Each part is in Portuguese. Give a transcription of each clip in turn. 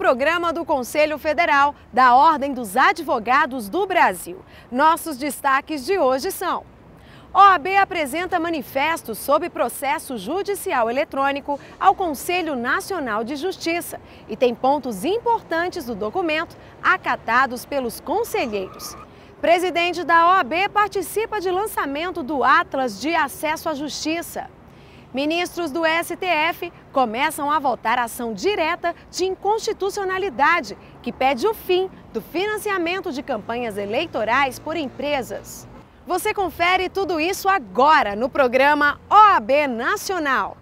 programa do Conselho Federal da Ordem dos Advogados do Brasil. Nossos destaques de hoje são: OAB apresenta manifesto sobre processo judicial eletrônico ao Conselho Nacional de Justiça e tem pontos importantes do documento acatados pelos conselheiros. Presidente da OAB participa de lançamento do Atlas de Acesso à Justiça. Ministros do STF começam a votar ação direta de inconstitucionalidade, que pede o fim do financiamento de campanhas eleitorais por empresas. Você confere tudo isso agora no programa OAB Nacional.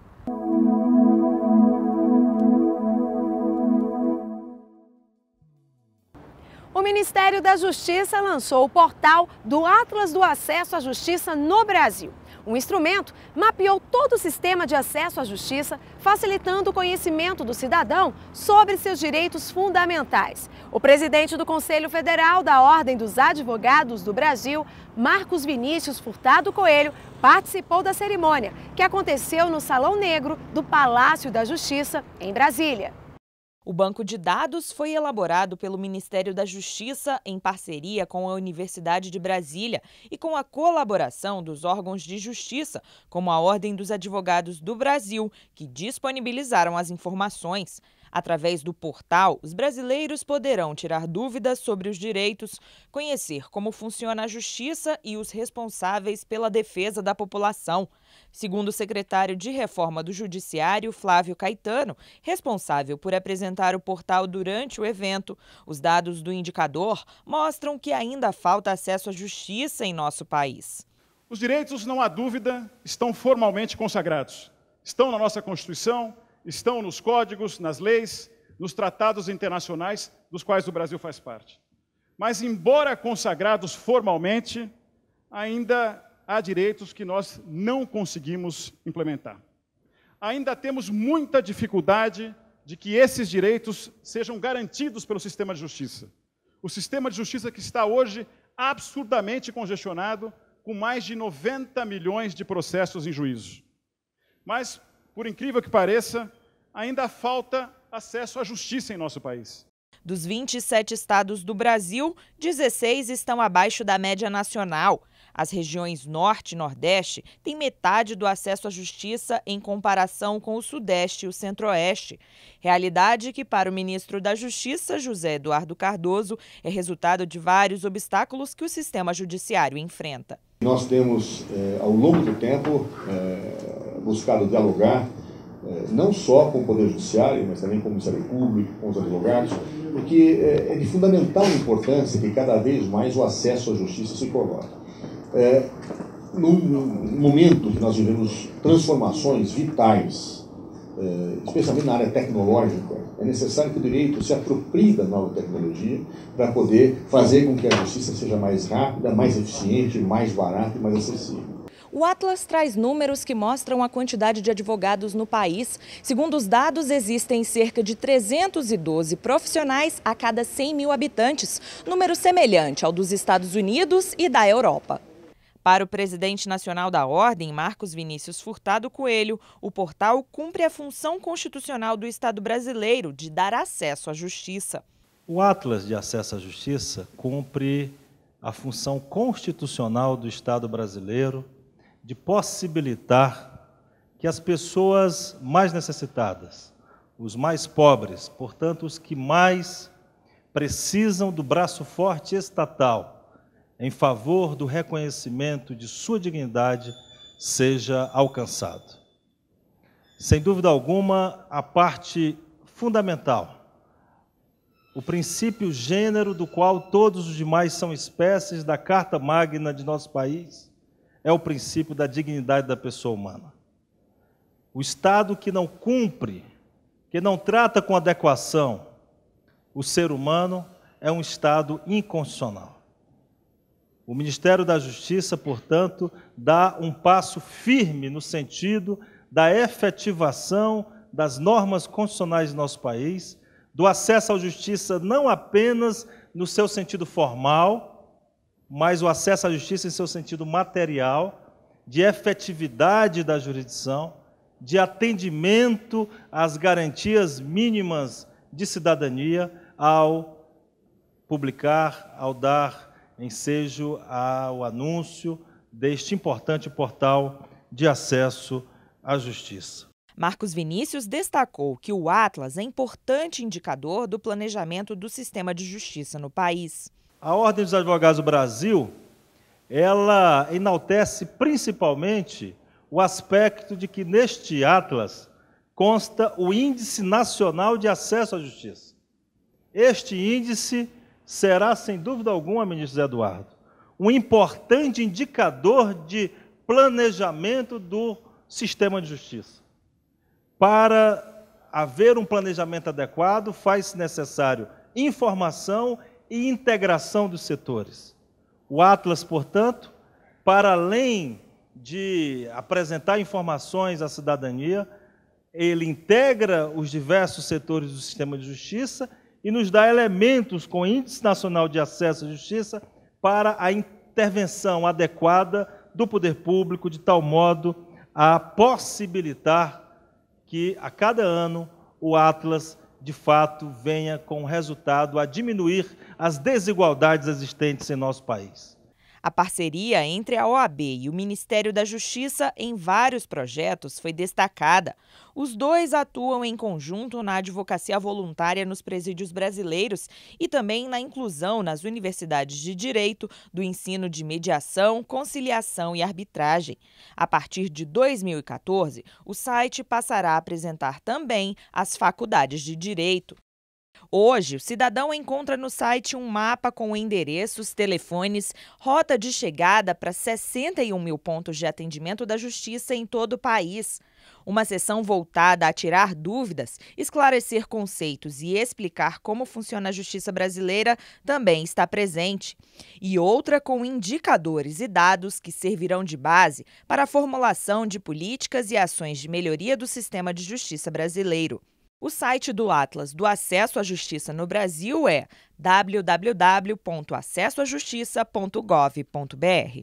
O Ministério da Justiça lançou o portal do Atlas do Acesso à Justiça no Brasil. O instrumento mapeou todo o sistema de acesso à justiça, facilitando o conhecimento do cidadão sobre seus direitos fundamentais. O presidente do Conselho Federal da Ordem dos Advogados do Brasil, Marcos Vinícius Furtado Coelho, participou da cerimônia, que aconteceu no Salão Negro do Palácio da Justiça, em Brasília. O banco de dados foi elaborado pelo Ministério da Justiça em parceria com a Universidade de Brasília e com a colaboração dos órgãos de justiça, como a Ordem dos Advogados do Brasil, que disponibilizaram as informações. Através do portal, os brasileiros poderão tirar dúvidas sobre os direitos, conhecer como funciona a justiça e os responsáveis pela defesa da população. Segundo o secretário de Reforma do Judiciário, Flávio Caetano, responsável por apresentar o portal durante o evento, os dados do indicador mostram que ainda falta acesso à justiça em nosso país. Os direitos, não há dúvida, estão formalmente consagrados. Estão na nossa Constituição, estão nos códigos, nas leis, nos tratados internacionais dos quais o Brasil faz parte. Mas, embora consagrados formalmente, ainda há direitos que nós não conseguimos implementar. Ainda temos muita dificuldade de que esses direitos sejam garantidos pelo sistema de justiça. O sistema de justiça que está hoje absurdamente congestionado, com mais de 90 milhões de processos em juízo. Mas, por incrível que pareça, ainda falta acesso à justiça em nosso país. Dos 27 estados do Brasil, 16 estão abaixo da média nacional. As regiões Norte e Nordeste têm metade do acesso à justiça em comparação com o Sudeste e o Centro-Oeste. Realidade que, para o ministro da Justiça, José Eduardo Cardoso, é resultado de vários obstáculos que o sistema judiciário enfrenta. Nós temos, eh, ao longo do tempo, eh, buscado dialogar é, não só com o Poder Judiciário, mas também com o Ministério Público, com os advogados, porque é, é de fundamental importância que cada vez mais o acesso à justiça se coloque. É, no momento que nós vivemos transformações vitais, é, especialmente na área tecnológica, é necessário que o direito se aproprie da nova tecnologia para poder fazer com que a justiça seja mais rápida, mais eficiente, mais barata e mais acessível. O Atlas traz números que mostram a quantidade de advogados no país. Segundo os dados, existem cerca de 312 profissionais a cada 100 mil habitantes, número semelhante ao dos Estados Unidos e da Europa. Para o presidente nacional da Ordem, Marcos Vinícius Furtado Coelho, o portal cumpre a função constitucional do Estado brasileiro de dar acesso à justiça. O Atlas de Acesso à Justiça cumpre a função constitucional do Estado brasileiro de possibilitar que as pessoas mais necessitadas, os mais pobres, portanto, os que mais precisam do braço forte estatal em favor do reconhecimento de sua dignidade, seja alcançado. Sem dúvida alguma, a parte fundamental o princípio gênero do qual todos os demais são espécies da Carta Magna de nosso país, é o princípio da dignidade da pessoa humana. O Estado que não cumpre, que não trata com adequação o ser humano, é um Estado inconstitucional. O Ministério da Justiça, portanto, dá um passo firme no sentido da efetivação das normas constitucionais do nosso país, do acesso à justiça não apenas no seu sentido formal, mas o acesso à justiça em seu sentido material, de efetividade da jurisdição, de atendimento às garantias mínimas de cidadania ao publicar, ao dar ensejo ao anúncio deste importante portal de acesso à justiça. Marcos Vinícius destacou que o Atlas é importante indicador do planejamento do sistema de justiça no país. A Ordem dos Advogados do Brasil, ela enaltece principalmente o aspecto de que neste Atlas consta o Índice Nacional de Acesso à Justiça. Este índice será, sem dúvida alguma, ministro Zé Eduardo, um importante indicador de planejamento do sistema de justiça. Para haver um planejamento adequado, faz-se necessário informação e integração dos setores. O Atlas, portanto, para além de apresentar informações à cidadania, ele integra os diversos setores do sistema de justiça e nos dá elementos com índice nacional de acesso à justiça para a intervenção adequada do poder público, de tal modo a possibilitar que a cada ano o Atlas de fato venha com resultado a diminuir as desigualdades existentes em nosso país. A parceria entre a OAB e o Ministério da Justiça em vários projetos foi destacada. Os dois atuam em conjunto na advocacia voluntária nos presídios brasileiros e também na inclusão nas universidades de direito do ensino de mediação, conciliação e arbitragem. A partir de 2014, o site passará a apresentar também as faculdades de direito. Hoje, o cidadão encontra no site um mapa com endereços, telefones, rota de chegada para 61 mil pontos de atendimento da Justiça em todo o país. Uma sessão voltada a tirar dúvidas, esclarecer conceitos e explicar como funciona a justiça brasileira também está presente. E outra com indicadores e dados que servirão de base para a formulação de políticas e ações de melhoria do sistema de justiça brasileiro. O site do Atlas do Acesso à Justiça no Brasil é www.acessoajustica.gov.br.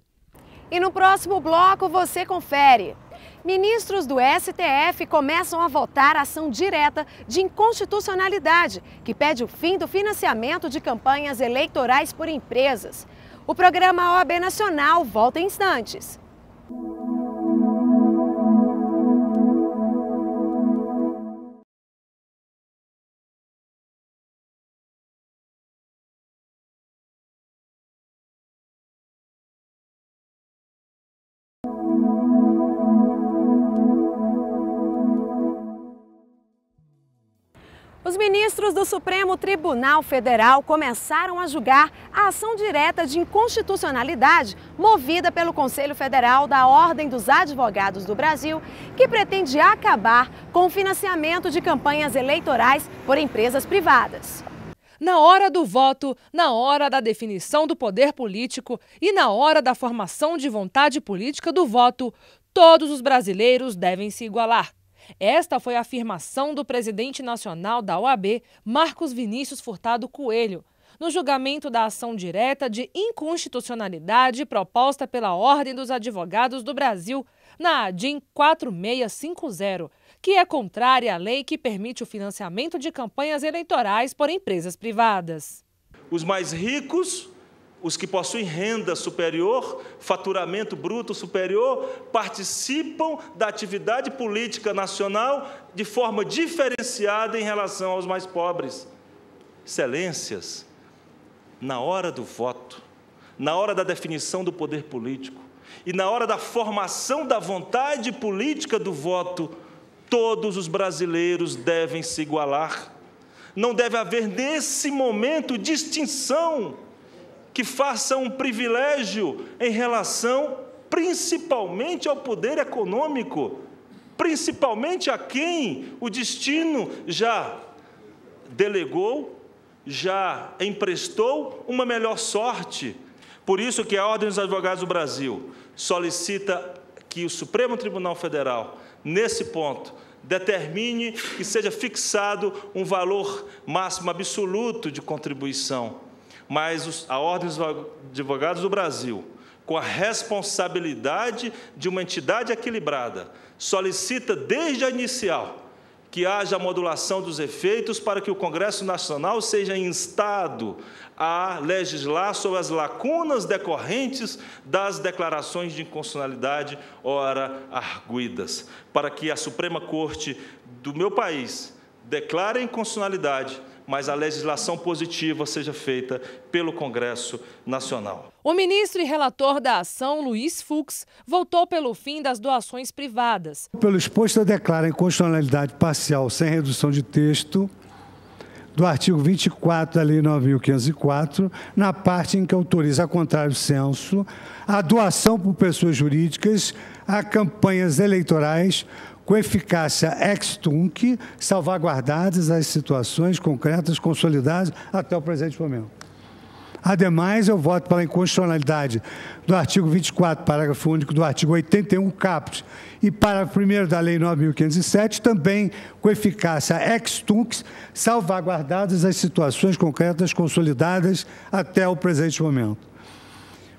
E no próximo bloco você confere. Ministros do STF começam a votar ação direta de inconstitucionalidade, que pede o fim do financiamento de campanhas eleitorais por empresas. O programa OAB Nacional volta em instantes. Os ministros do Supremo Tribunal Federal começaram a julgar a ação direta de inconstitucionalidade movida pelo Conselho Federal da Ordem dos Advogados do Brasil, que pretende acabar com o financiamento de campanhas eleitorais por empresas privadas. Na hora do voto, na hora da definição do poder político e na hora da formação de vontade política do voto, todos os brasileiros devem se igualar. Esta foi a afirmação do presidente nacional da OAB, Marcos Vinícius Furtado Coelho, no julgamento da ação direta de inconstitucionalidade proposta pela Ordem dos Advogados do Brasil, na ADIM 4650, que é contrária à lei que permite o financiamento de campanhas eleitorais por empresas privadas. Os mais ricos os que possuem renda superior, faturamento bruto superior, participam da atividade política nacional de forma diferenciada em relação aos mais pobres. Excelências, na hora do voto, na hora da definição do poder político e na hora da formação da vontade política do voto, todos os brasileiros devem se igualar. Não deve haver nesse momento distinção que faça um privilégio em relação principalmente ao poder econômico, principalmente a quem o destino já delegou, já emprestou uma melhor sorte. Por isso que a Ordem dos Advogados do Brasil solicita que o Supremo Tribunal Federal, nesse ponto, determine que seja fixado um valor máximo absoluto de contribuição mas a Ordem dos Advogados do Brasil, com a responsabilidade de uma entidade equilibrada, solicita desde a inicial que haja modulação dos efeitos para que o Congresso Nacional seja instado a legislar sobre as lacunas decorrentes das declarações de inconstitucionalidade ora arguidas, para que a Suprema Corte do meu país declare a inconstitucionalidade mas a legislação positiva seja feita pelo Congresso Nacional. O ministro e relator da ação, Luiz Fux, votou pelo fim das doações privadas. Pelo exposto, eu declaro inconstitucionalidade parcial sem redução de texto do artigo 24 da Lei 9.504, na parte em que autoriza, a contrário do censo, a doação por pessoas jurídicas a campanhas eleitorais com eficácia ex-tunc, salvaguardadas as situações concretas consolidadas até o presente momento. Ademais, eu voto pela inconstitucionalidade do artigo 24, parágrafo único do artigo 81, caput, e parágrafo 1 da Lei 9.507, também com eficácia ex-tunc, salvaguardadas as situações concretas consolidadas até o presente momento.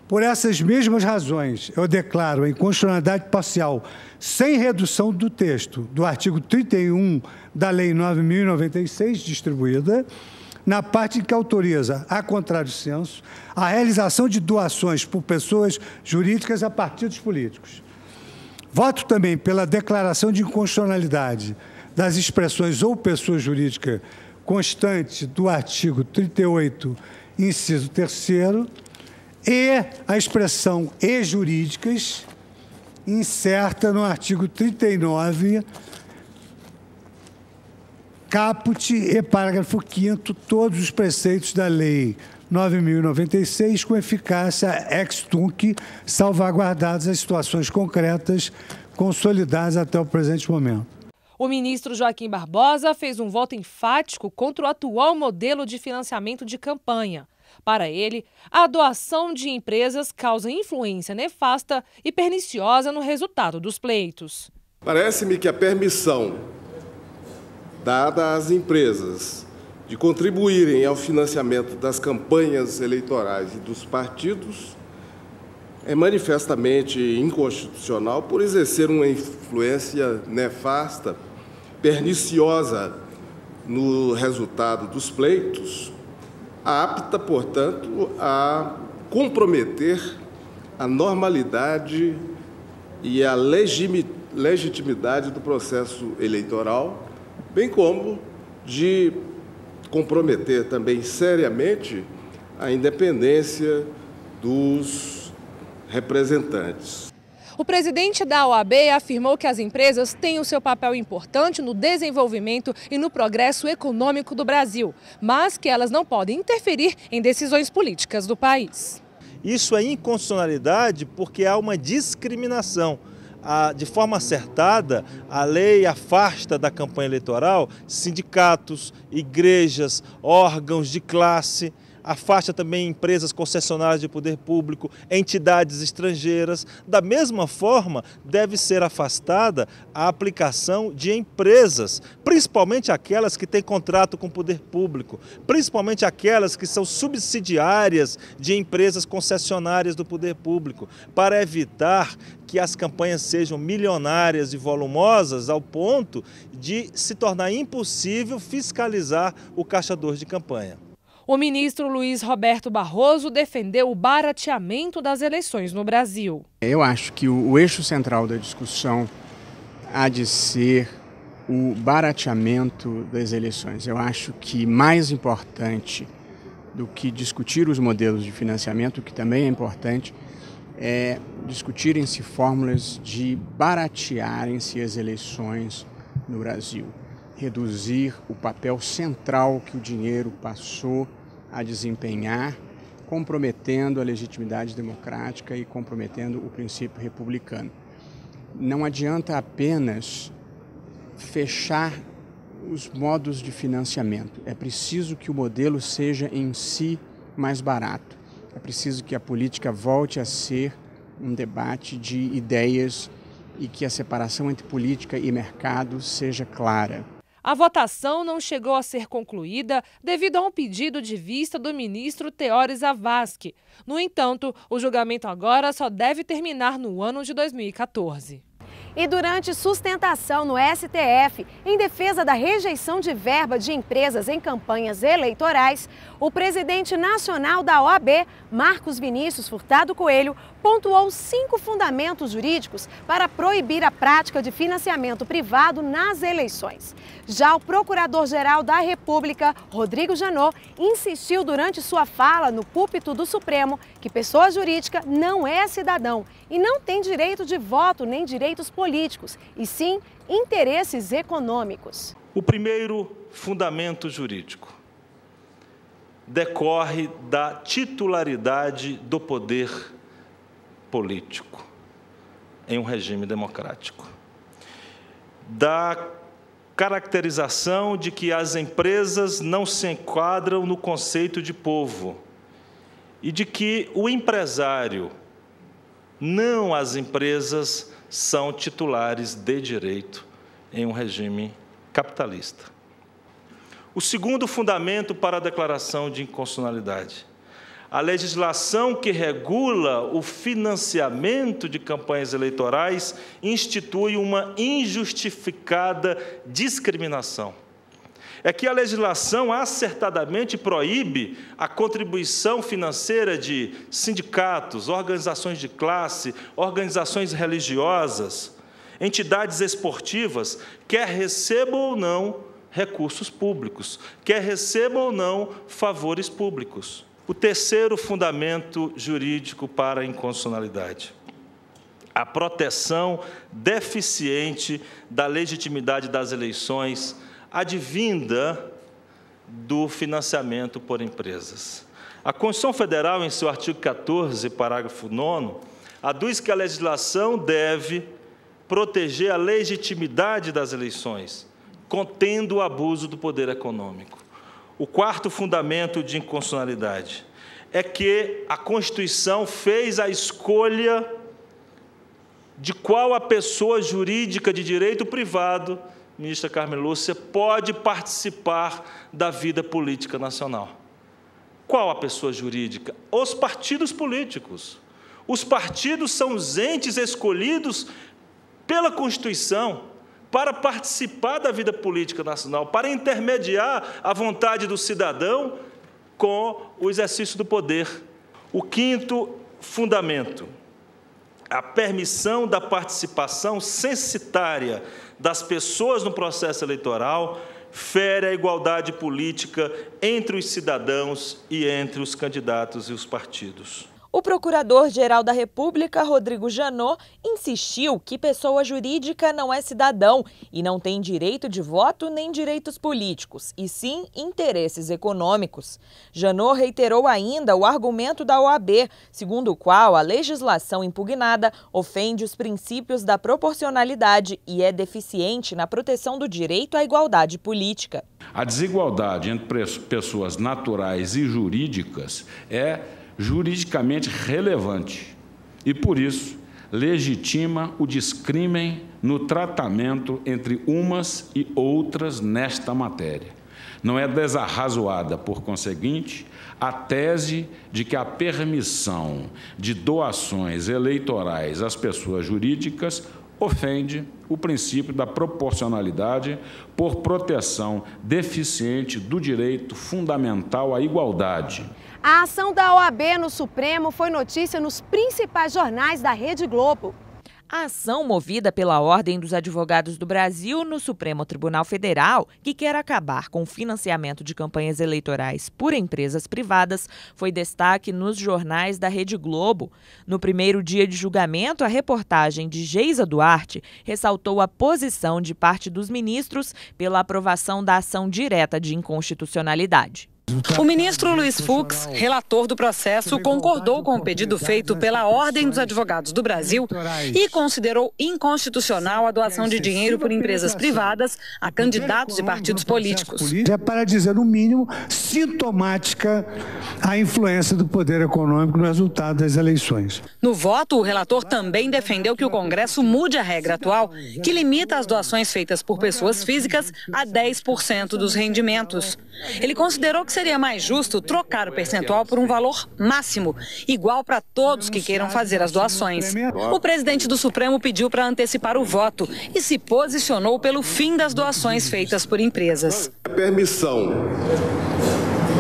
Por essas mesmas razões, eu declaro a inconstitucionalidade parcial sem redução do texto do artigo 31 da Lei 9.096, distribuída, na parte que autoriza, a contrário do senso, a realização de doações por pessoas jurídicas a partidos políticos. Voto também pela declaração de inconstitucionalidade das expressões ou pessoa jurídica constante do artigo 38, inciso 3 e a expressão e jurídicas inserta no artigo 39, caput e parágrafo 5 todos os preceitos da lei 9096 com eficácia ex tunc, salvaguardadas as situações concretas consolidadas até o presente momento. O ministro Joaquim Barbosa fez um voto enfático contra o atual modelo de financiamento de campanha para ele, a doação de empresas causa influência nefasta e perniciosa no resultado dos pleitos. Parece-me que a permissão dada às empresas de contribuírem ao financiamento das campanhas eleitorais e dos partidos é manifestamente inconstitucional por exercer uma influência nefasta, perniciosa no resultado dos pleitos apta, portanto, a comprometer a normalidade e a legitimidade do processo eleitoral, bem como de comprometer também seriamente a independência dos representantes. O presidente da OAB afirmou que as empresas têm o seu papel importante no desenvolvimento e no progresso econômico do Brasil, mas que elas não podem interferir em decisões políticas do país. Isso é inconstitucionalidade porque há uma discriminação. De forma acertada, a lei afasta da campanha eleitoral sindicatos, igrejas, órgãos de classe afasta também empresas concessionárias de poder público, entidades estrangeiras. Da mesma forma, deve ser afastada a aplicação de empresas, principalmente aquelas que têm contrato com o poder público, principalmente aquelas que são subsidiárias de empresas concessionárias do poder público, para evitar que as campanhas sejam milionárias e volumosas ao ponto de se tornar impossível fiscalizar o caixador de campanha. O ministro Luiz Roberto Barroso defendeu o barateamento das eleições no Brasil. Eu acho que o eixo central da discussão há de ser o barateamento das eleições. Eu acho que mais importante do que discutir os modelos de financiamento, que também é importante, é discutirem-se fórmulas de baratearem-se as eleições no Brasil reduzir o papel central que o dinheiro passou a desempenhar, comprometendo a legitimidade democrática e comprometendo o princípio republicano. Não adianta apenas fechar os modos de financiamento. É preciso que o modelo seja em si mais barato. É preciso que a política volte a ser um debate de ideias e que a separação entre política e mercado seja clara. A votação não chegou a ser concluída devido a um pedido de vista do ministro Teores Avasque. No entanto, o julgamento agora só deve terminar no ano de 2014 e durante sustentação no STF em defesa da rejeição de verba de empresas em campanhas eleitorais, o presidente nacional da OAB, Marcos Vinícius Furtado Coelho, pontuou cinco fundamentos jurídicos para proibir a prática de financiamento privado nas eleições. Já o Procurador-Geral da República, Rodrigo Janot, insistiu durante sua fala no púlpito do Supremo que pessoa jurídica não é cidadão e não tem direito de voto nem direitos políticos, e sim interesses econômicos. O primeiro fundamento jurídico decorre da titularidade do poder político em um regime democrático. Da caracterização de que as empresas não se enquadram no conceito de povo e de que o empresário, não as empresas, são titulares de direito em um regime capitalista. O segundo fundamento para a declaração de inconstitucionalidade a legislação que regula o financiamento de campanhas eleitorais institui uma injustificada discriminação. É que a legislação acertadamente proíbe a contribuição financeira de sindicatos, organizações de classe, organizações religiosas, entidades esportivas, quer recebam ou não recursos públicos, quer recebam ou não favores públicos o terceiro fundamento jurídico para a inconstitucionalidade. A proteção deficiente da legitimidade das eleições advinda do financiamento por empresas. A Constituição Federal, em seu artigo 14, parágrafo 9, aduz que a legislação deve proteger a legitimidade das eleições, contendo o abuso do poder econômico. O quarto fundamento de inconstitucionalidade é que a Constituição fez a escolha de qual a pessoa jurídica de direito privado, ministra Carmen Lúcia, pode participar da vida política nacional. Qual a pessoa jurídica? Os partidos políticos. Os partidos são os entes escolhidos pela Constituição para participar da vida política nacional, para intermediar a vontade do cidadão com o exercício do poder. O quinto fundamento, a permissão da participação censitária das pessoas no processo eleitoral fere a igualdade política entre os cidadãos e entre os candidatos e os partidos. O procurador-geral da República, Rodrigo Janot, insistiu que pessoa jurídica não é cidadão e não tem direito de voto nem direitos políticos, e sim interesses econômicos. Janot reiterou ainda o argumento da OAB, segundo o qual a legislação impugnada ofende os princípios da proporcionalidade e é deficiente na proteção do direito à igualdade política. A desigualdade entre pessoas naturais e jurídicas é juridicamente relevante e, por isso, legitima o discrimen no tratamento entre umas e outras nesta matéria. Não é desarrazoada, por conseguinte, a tese de que a permissão de doações eleitorais às pessoas jurídicas ofende o princípio da proporcionalidade por proteção deficiente do direito fundamental à igualdade a ação da OAB no Supremo foi notícia nos principais jornais da Rede Globo. A ação movida pela Ordem dos Advogados do Brasil no Supremo Tribunal Federal, que quer acabar com o financiamento de campanhas eleitorais por empresas privadas, foi destaque nos jornais da Rede Globo. No primeiro dia de julgamento, a reportagem de Geisa Duarte ressaltou a posição de parte dos ministros pela aprovação da ação direta de inconstitucionalidade. O ministro Luiz Fux, relator do processo, concordou com o pedido feito pela Ordem dos Advogados do Brasil e considerou inconstitucional a doação de dinheiro por empresas privadas a candidatos e partidos políticos. É para dizer, no mínimo, sintomática a influência do poder econômico no resultado das eleições. No voto, o relator também defendeu que o Congresso mude a regra atual, que limita as doações feitas por pessoas físicas a 10% dos rendimentos. Ele considerou que seria mais justo trocar o percentual por um valor máximo, igual para todos que queiram fazer as doações. O presidente do Supremo pediu para antecipar o voto e se posicionou pelo fim das doações feitas por empresas. A permissão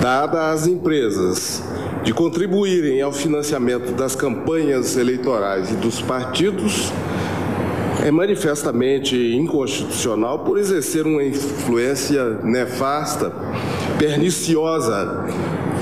dada às empresas de contribuírem ao financiamento das campanhas eleitorais e dos partidos é manifestamente inconstitucional por exercer uma influência nefasta, perniciosa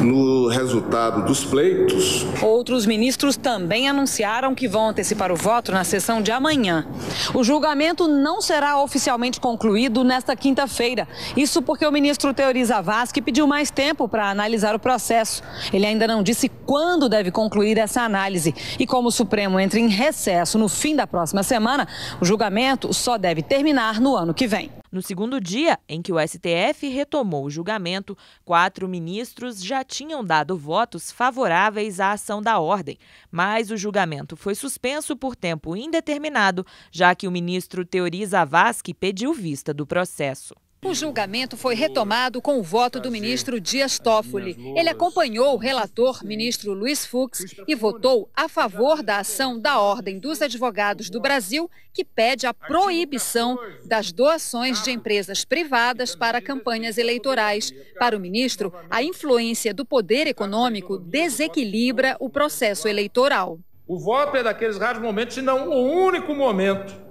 no resultado dos pleitos. Outros ministros também anunciaram que vão antecipar o voto na sessão de amanhã. O julgamento não será oficialmente concluído nesta quinta-feira. Isso porque o ministro Teori Zavascki pediu mais tempo para analisar o processo. Ele ainda não disse quando deve concluir essa análise. E como o Supremo entra em recesso no fim da próxima semana, o julgamento só deve terminar no ano que vem. No segundo dia, em que o STF retomou o julgamento, quatro ministros já tinham dado votos favoráveis à ação da ordem, mas o julgamento foi suspenso por tempo indeterminado, já que o ministro Teori Zavascki pediu vista do processo. O julgamento foi retomado com o voto do ministro Dias Toffoli. Ele acompanhou o relator, ministro Luiz Fux, e votou a favor da ação da Ordem dos Advogados do Brasil, que pede a proibição das doações de empresas privadas para campanhas eleitorais. Para o ministro, a influência do poder econômico desequilibra o processo eleitoral. O voto é daqueles raros momentos, e não o único momento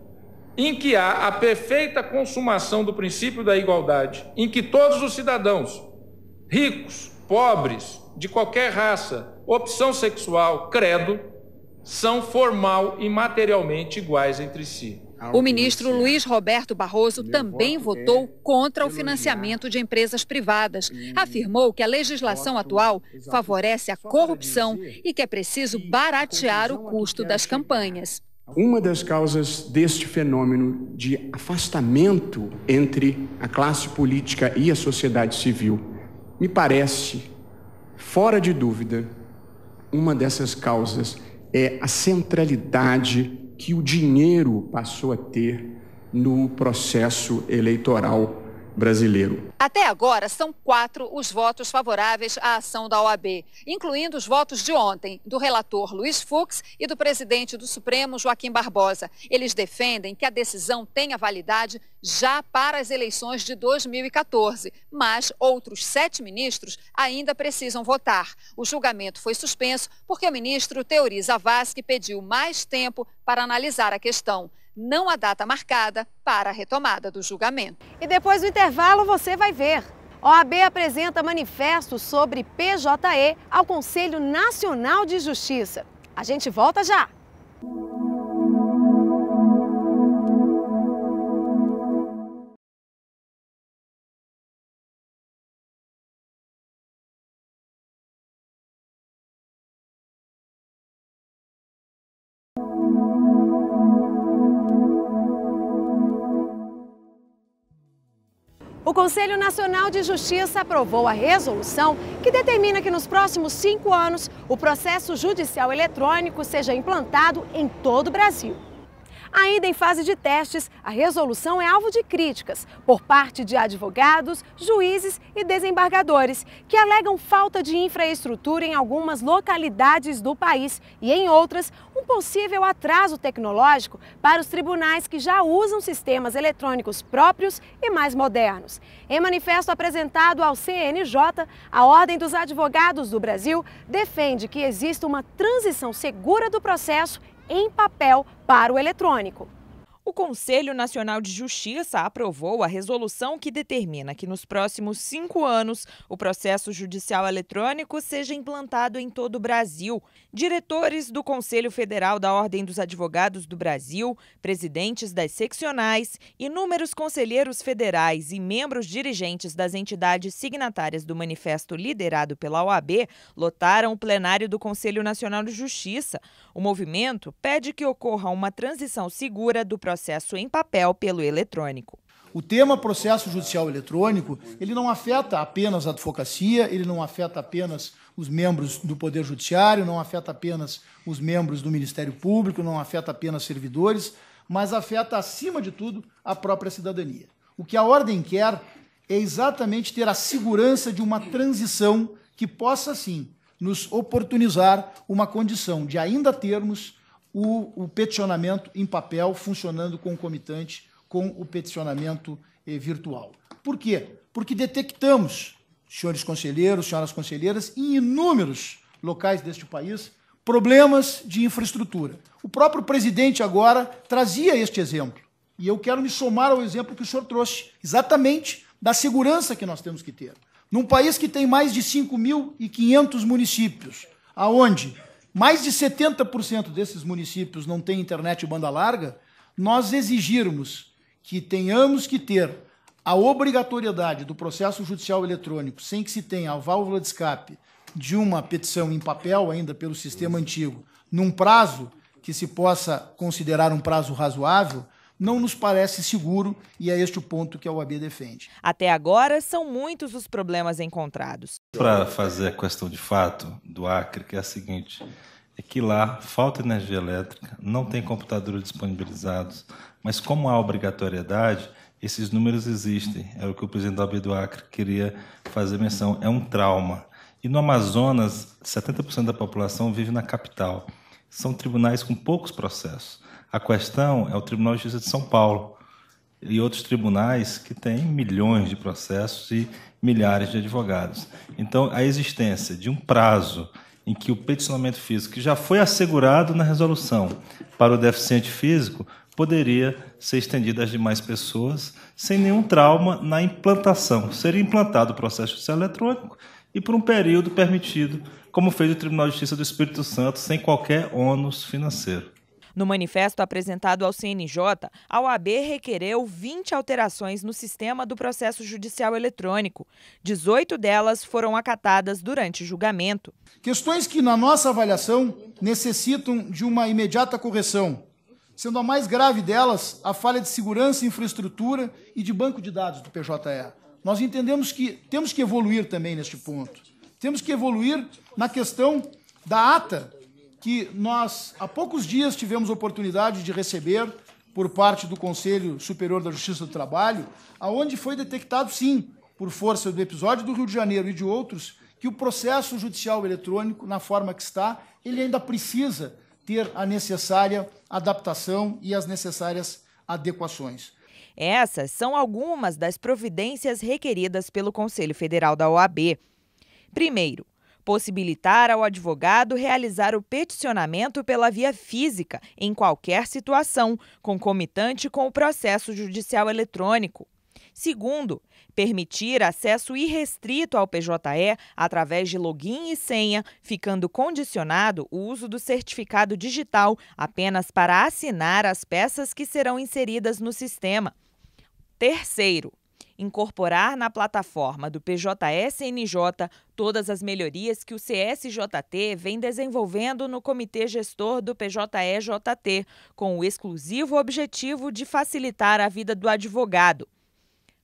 em que há a perfeita consumação do princípio da igualdade, em que todos os cidadãos, ricos, pobres, de qualquer raça, opção sexual, credo, são formal e materialmente iguais entre si. O ministro Luiz Roberto Barroso também votou é contra o financiamento de empresas privadas. Afirmou que a legislação atual favorece a corrupção e que é preciso baratear o é custo das campanhas. Uma das causas deste fenômeno de afastamento entre a classe política e a sociedade civil me parece, fora de dúvida, uma dessas causas é a centralidade que o dinheiro passou a ter no processo eleitoral brasileiro. Até agora, são quatro os votos favoráveis à ação da OAB, incluindo os votos de ontem do relator Luiz Fux e do presidente do Supremo, Joaquim Barbosa. Eles defendem que a decisão tenha validade já para as eleições de 2014, mas outros sete ministros ainda precisam votar. O julgamento foi suspenso porque o ministro Teori Zavascki pediu mais tempo para analisar a questão não há data marcada para a retomada do julgamento. E depois do intervalo você vai ver. OAB apresenta manifesto sobre PJE ao Conselho Nacional de Justiça. A gente volta já! O Conselho Nacional de Justiça aprovou a resolução que determina que nos próximos cinco anos o processo judicial eletrônico seja implantado em todo o Brasil. Ainda em fase de testes, a resolução é alvo de críticas por parte de advogados, juízes e desembargadores, que alegam falta de infraestrutura em algumas localidades do país e, em outras, um possível atraso tecnológico para os tribunais que já usam sistemas eletrônicos próprios e mais modernos. Em manifesto apresentado ao CNJ, a Ordem dos Advogados do Brasil defende que exista uma transição segura do processo em papel para o eletrônico. O Conselho Nacional de Justiça aprovou a resolução que determina que nos próximos cinco anos o processo judicial eletrônico seja implantado em todo o Brasil. Diretores do Conselho Federal da Ordem dos Advogados do Brasil, presidentes das seccionais, inúmeros conselheiros federais e membros dirigentes das entidades signatárias do manifesto liderado pela OAB lotaram o plenário do Conselho Nacional de Justiça. O movimento pede que ocorra uma transição segura do processo processo em papel pelo eletrônico. O tema processo judicial eletrônico, ele não afeta apenas a advocacia, ele não afeta apenas os membros do Poder Judiciário, não afeta apenas os membros do Ministério Público, não afeta apenas servidores, mas afeta, acima de tudo, a própria cidadania. O que a ordem quer é exatamente ter a segurança de uma transição que possa, sim, nos oportunizar uma condição de ainda termos o, o peticionamento em papel funcionando concomitante com o peticionamento eh, virtual. Por quê? Porque detectamos, senhores conselheiros, senhoras conselheiras, em inúmeros locais deste país, problemas de infraestrutura. O próprio presidente agora trazia este exemplo. E eu quero me somar ao exemplo que o senhor trouxe, exatamente da segurança que nós temos que ter. Num país que tem mais de 5.500 municípios, aonde mais de 70% desses municípios não têm internet banda larga, nós exigirmos que tenhamos que ter a obrigatoriedade do processo judicial eletrônico, sem que se tenha a válvula de escape de uma petição em papel, ainda pelo sistema antigo, num prazo que se possa considerar um prazo razoável, não nos parece seguro e é este o ponto que a OAB defende. Até agora, são muitos os problemas encontrados. Para fazer a questão de fato do Acre, que é a seguinte: é que lá falta energia elétrica, não tem computadores disponibilizados, mas como há obrigatoriedade, esses números existem. Era o que o presidente da OAB do Acre queria fazer menção. É um trauma. E no Amazonas, 70% da população vive na capital são tribunais com poucos processos. A questão é o Tribunal de Justiça de São Paulo e outros tribunais que têm milhões de processos e milhares de advogados. Então, a existência de um prazo em que o peticionamento físico, que já foi assegurado na resolução para o deficiente físico, poderia ser estendido às demais pessoas sem nenhum trauma na implantação. Seria implantado o processo judicial eletrônico e por um período permitido, como fez o Tribunal de Justiça do Espírito Santo, sem qualquer ônus financeiro. No manifesto apresentado ao CNJ, a OAB requereu 20 alterações no sistema do processo judicial eletrônico. 18 delas foram acatadas durante o julgamento. Questões que, na nossa avaliação, necessitam de uma imediata correção, sendo a mais grave delas a falha de segurança, infraestrutura e de banco de dados do PJE nós entendemos que temos que evoluir também neste ponto. Temos que evoluir na questão da ata, que nós há poucos dias tivemos oportunidade de receber por parte do Conselho Superior da Justiça do Trabalho, aonde foi detectado, sim, por força do episódio do Rio de Janeiro e de outros, que o processo judicial eletrônico, na forma que está, ele ainda precisa ter a necessária adaptação e as necessárias adequações. Essas são algumas das providências requeridas pelo Conselho Federal da OAB. Primeiro, possibilitar ao advogado realizar o peticionamento pela via física, em qualquer situação, concomitante com o processo judicial eletrônico. Segundo, permitir acesso irrestrito ao PJE através de login e senha, ficando condicionado o uso do certificado digital apenas para assinar as peças que serão inseridas no sistema. Terceiro, incorporar na plataforma do PJSNJ todas as melhorias que o CSJT vem desenvolvendo no Comitê Gestor do PJEJT, com o exclusivo objetivo de facilitar a vida do advogado.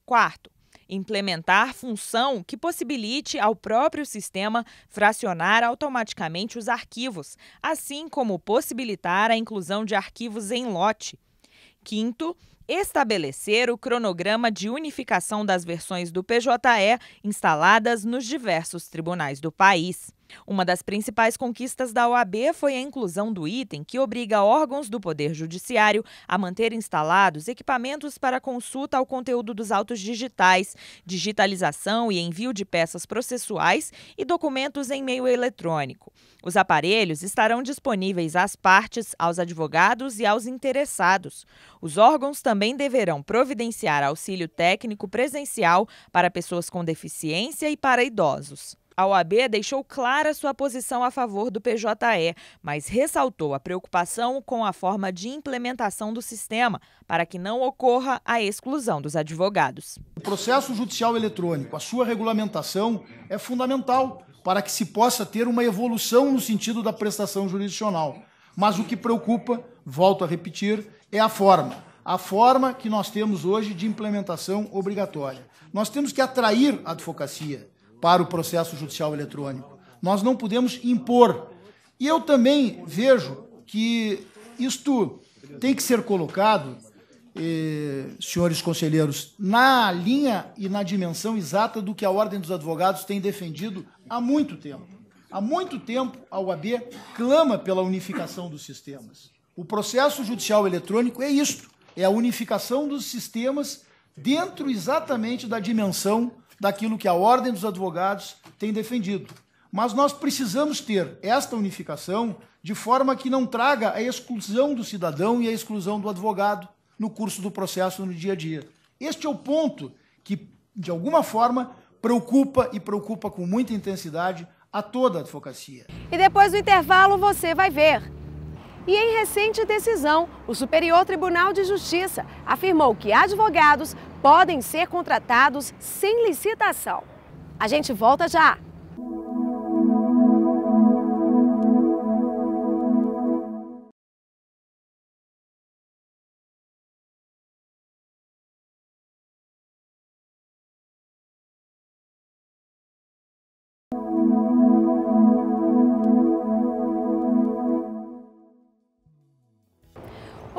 Quarto, implementar função que possibilite ao próprio sistema fracionar automaticamente os arquivos, assim como possibilitar a inclusão de arquivos em lote. Quinto, estabelecer o cronograma de unificação das versões do PJE instaladas nos diversos tribunais do país. Uma das principais conquistas da OAB foi a inclusão do item que obriga órgãos do Poder Judiciário a manter instalados equipamentos para consulta ao conteúdo dos autos digitais, digitalização e envio de peças processuais e documentos em meio eletrônico. Os aparelhos estarão disponíveis às partes, aos advogados e aos interessados. Os órgãos também deverão providenciar auxílio técnico presencial para pessoas com deficiência e para idosos. A OAB deixou clara sua posição a favor do PJE, mas ressaltou a preocupação com a forma de implementação do sistema para que não ocorra a exclusão dos advogados. O processo judicial eletrônico, a sua regulamentação é fundamental para que se possa ter uma evolução no sentido da prestação jurisdicional. Mas o que preocupa, volto a repetir, é a forma. A forma que nós temos hoje de implementação obrigatória. Nós temos que atrair a advocacia para o processo judicial eletrônico. Nós não podemos impor. E eu também vejo que isto tem que ser colocado, eh, senhores conselheiros, na linha e na dimensão exata do que a Ordem dos Advogados tem defendido há muito tempo. Há muito tempo, a UAB clama pela unificação dos sistemas. O processo judicial eletrônico é isto: é a unificação dos sistemas dentro exatamente da dimensão daquilo que a Ordem dos Advogados tem defendido. Mas nós precisamos ter esta unificação de forma que não traga a exclusão do cidadão e a exclusão do advogado no curso do processo no dia a dia. Este é o ponto que, de alguma forma, preocupa e preocupa com muita intensidade a toda a advocacia. E depois do intervalo você vai ver. E em recente decisão, o Superior Tribunal de Justiça afirmou que advogados podem ser contratados sem licitação. A gente volta já!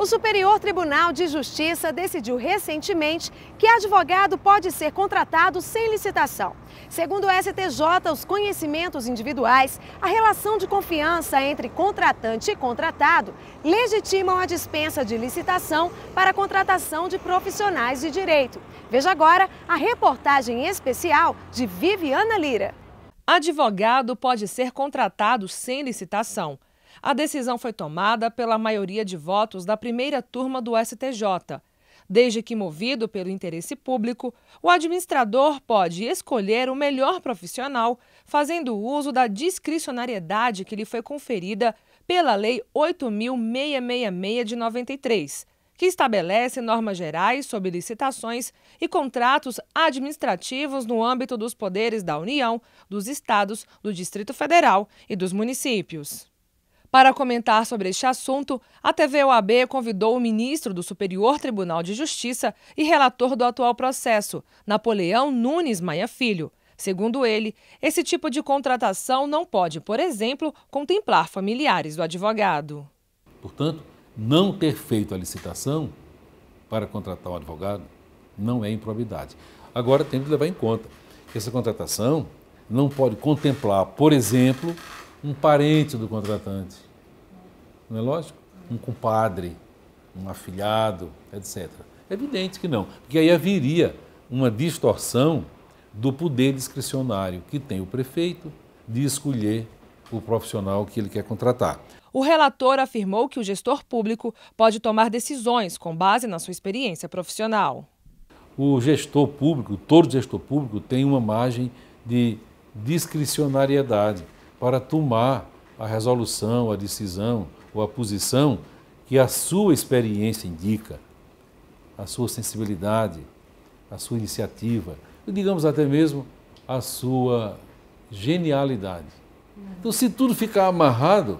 O Superior Tribunal de Justiça decidiu recentemente que advogado pode ser contratado sem licitação. Segundo o STJ, os conhecimentos individuais, a relação de confiança entre contratante e contratado legitimam a dispensa de licitação para a contratação de profissionais de direito. Veja agora a reportagem especial de Viviana Lira. Advogado pode ser contratado sem licitação. A decisão foi tomada pela maioria de votos da primeira turma do STJ. Desde que movido pelo interesse público, o administrador pode escolher o melhor profissional, fazendo uso da discricionariedade que lhe foi conferida pela Lei 8.666 de 93, que estabelece normas gerais sobre licitações e contratos administrativos no âmbito dos poderes da União, dos Estados, do Distrito Federal e dos municípios. Para comentar sobre este assunto, a TV UAB convidou o ministro do Superior Tribunal de Justiça e relator do atual processo, Napoleão Nunes Maia Filho. Segundo ele, esse tipo de contratação não pode, por exemplo, contemplar familiares do advogado. Portanto, não ter feito a licitação para contratar um advogado não é improbidade. Agora, tem que levar em conta que essa contratação não pode contemplar, por exemplo, um parente do contratante. Não é lógico? Um compadre, um afilhado, etc. É evidente que não, porque aí haveria uma distorção do poder discricionário que tem o prefeito de escolher o profissional que ele quer contratar. O relator afirmou que o gestor público pode tomar decisões com base na sua experiência profissional. O gestor público, todo gestor público, tem uma margem de discricionariedade para tomar a resolução, a decisão ou a posição que a sua experiência indica, a sua sensibilidade, a sua iniciativa, e digamos até mesmo a sua genialidade. Então, se tudo ficar amarrado,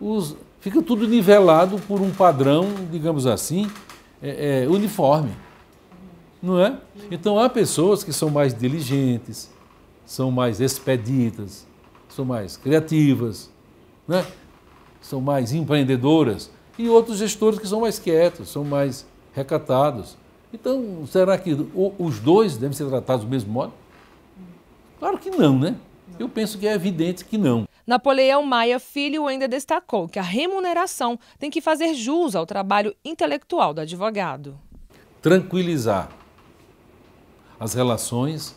os, fica tudo nivelado por um padrão, digamos assim, é, é, uniforme. Não é? Então, há pessoas que são mais diligentes, são mais expeditas, são mais criativas, né? são mais empreendedoras, e outros gestores que são mais quietos, são mais recatados. Então, será que os dois devem ser tratados do mesmo modo? Claro que não, né? Eu penso que é evidente que não. Napoleão Maia Filho ainda destacou que a remuneração tem que fazer jus ao trabalho intelectual do advogado. Tranquilizar as relações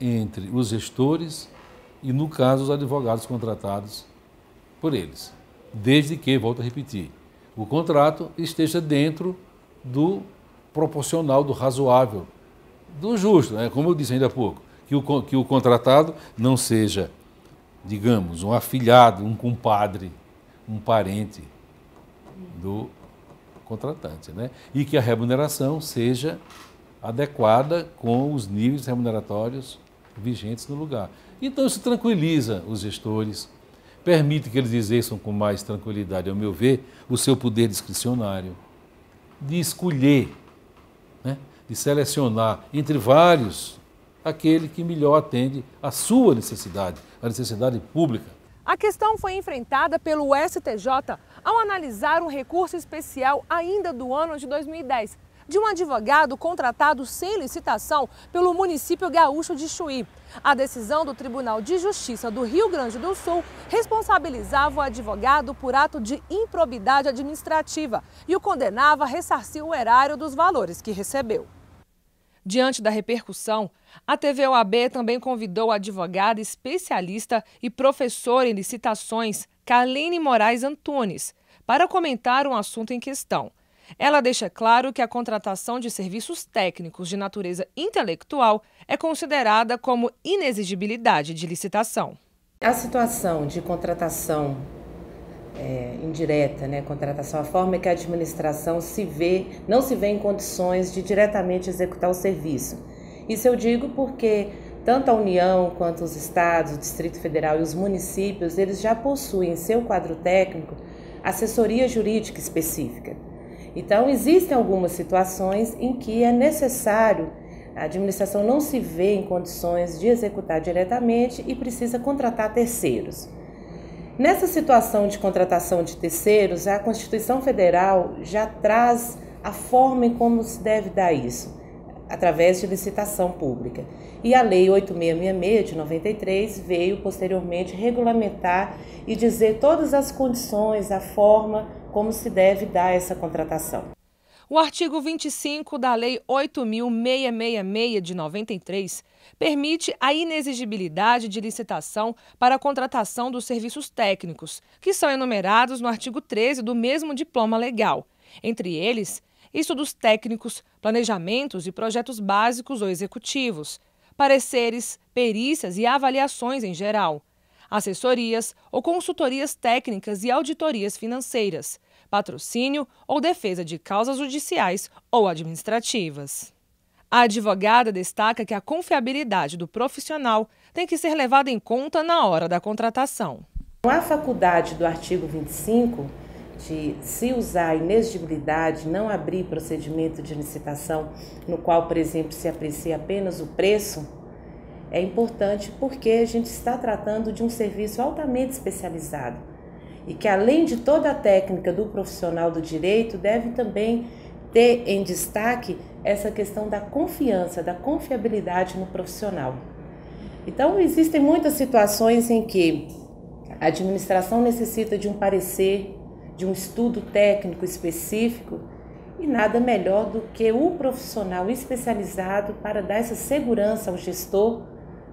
entre os gestores e, no caso, os advogados contratados por eles. Desde que, volto a repetir, o contrato esteja dentro do proporcional, do razoável, do justo, né? como eu disse ainda há pouco, que o, que o contratado não seja, digamos, um afilhado, um compadre, um parente do contratante, né? e que a remuneração seja adequada com os níveis remuneratórios vigentes no lugar. Então isso tranquiliza os gestores, permite que eles exerçam com mais tranquilidade, ao meu ver, o seu poder discricionário de escolher, né, de selecionar entre vários aquele que melhor atende à sua necessidade, à necessidade pública. A questão foi enfrentada pelo STJ ao analisar um recurso especial ainda do ano de 2010, de um advogado contratado sem licitação pelo município gaúcho de Chuí. A decisão do Tribunal de Justiça do Rio Grande do Sul responsabilizava o advogado por ato de improbidade administrativa e o condenava a ressarcir o erário dos valores que recebeu. Diante da repercussão, a TVOAB também convidou a advogada especialista e professora em licitações, Carlene Moraes Antunes, para comentar um assunto em questão – ela deixa claro que a contratação de serviços técnicos de natureza intelectual é considerada como inexigibilidade de licitação. A situação de contratação é, indireta, né, contratação, a forma que a administração se vê, não se vê em condições de diretamente executar o serviço. Isso eu digo porque tanto a União quanto os estados, o Distrito Federal e os municípios, eles já possuem em seu quadro técnico assessoria jurídica específica. Então, existem algumas situações em que é necessário a administração não se vê em condições de executar diretamente e precisa contratar terceiros. Nessa situação de contratação de terceiros, a Constituição Federal já traz a forma em como se deve dar isso, através de licitação pública. E a Lei 8666 de 93 veio posteriormente regulamentar e dizer todas as condições, a forma como se deve dar essa contratação. O artigo 25 da Lei 8.666 de 93 permite a inexigibilidade de licitação para a contratação dos serviços técnicos, que são enumerados no artigo 13 do mesmo diploma legal. Entre eles, estudos técnicos, planejamentos e projetos básicos ou executivos, pareceres, perícias e avaliações em geral, assessorias ou consultorias técnicas e auditorias financeiras patrocínio ou defesa de causas judiciais ou administrativas. A advogada destaca que a confiabilidade do profissional tem que ser levada em conta na hora da contratação. A faculdade do artigo 25 de se usar inexigibilidade, não abrir procedimento de licitação no qual, por exemplo, se aprecia apenas o preço, é importante porque a gente está tratando de um serviço altamente especializado e que, além de toda a técnica do profissional do direito, deve também ter em destaque essa questão da confiança, da confiabilidade no profissional. Então, existem muitas situações em que a administração necessita de um parecer, de um estudo técnico específico e nada melhor do que o profissional especializado para dar essa segurança ao gestor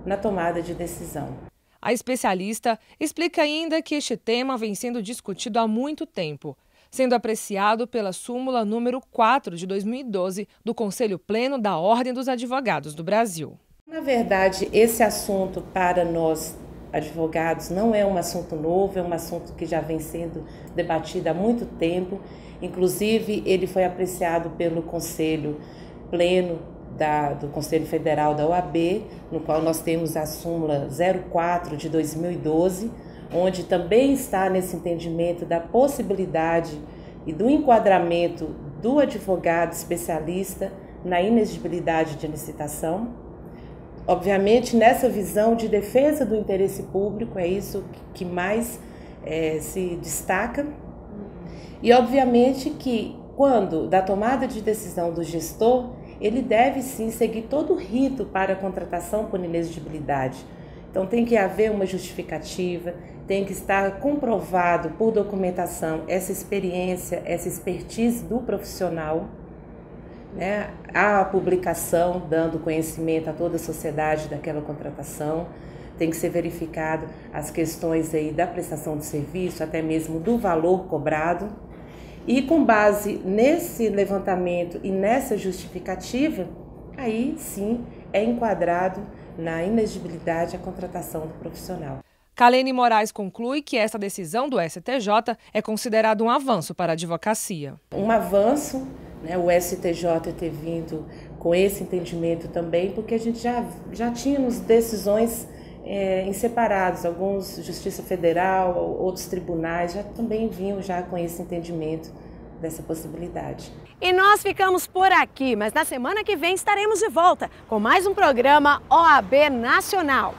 na tomada de decisão. A especialista explica ainda que este tema vem sendo discutido há muito tempo, sendo apreciado pela súmula número 4 de 2012 do Conselho Pleno da Ordem dos Advogados do Brasil. Na verdade, esse assunto para nós advogados não é um assunto novo, é um assunto que já vem sendo debatido há muito tempo. Inclusive, ele foi apreciado pelo Conselho Pleno da, do Conselho Federal da OAB, no qual nós temos a súmula 04 de 2012, onde também está nesse entendimento da possibilidade e do enquadramento do advogado especialista na inexigibilidade de licitação. Obviamente, nessa visão de defesa do interesse público, é isso que mais é, se destaca. E, obviamente, que quando da tomada de decisão do gestor ele deve sim seguir todo o rito para a contratação por inelegibilidade. Então tem que haver uma justificativa, tem que estar comprovado por documentação essa experiência, essa expertise do profissional, né? a publicação dando conhecimento a toda a sociedade daquela contratação, tem que ser verificado as questões aí da prestação de serviço, até mesmo do valor cobrado. E com base nesse levantamento e nessa justificativa, aí sim é enquadrado na inegibilidade a contratação do profissional. Kalene Moraes conclui que essa decisão do STJ é considerada um avanço para a advocacia. Um avanço, né, o STJ ter vindo com esse entendimento também, porque a gente já, já tínhamos decisões é, em separados, alguns Justiça Federal, outros tribunais já também vinham já com esse entendimento dessa possibilidade. E nós ficamos por aqui, mas na semana que vem estaremos de volta com mais um programa OAB Nacional.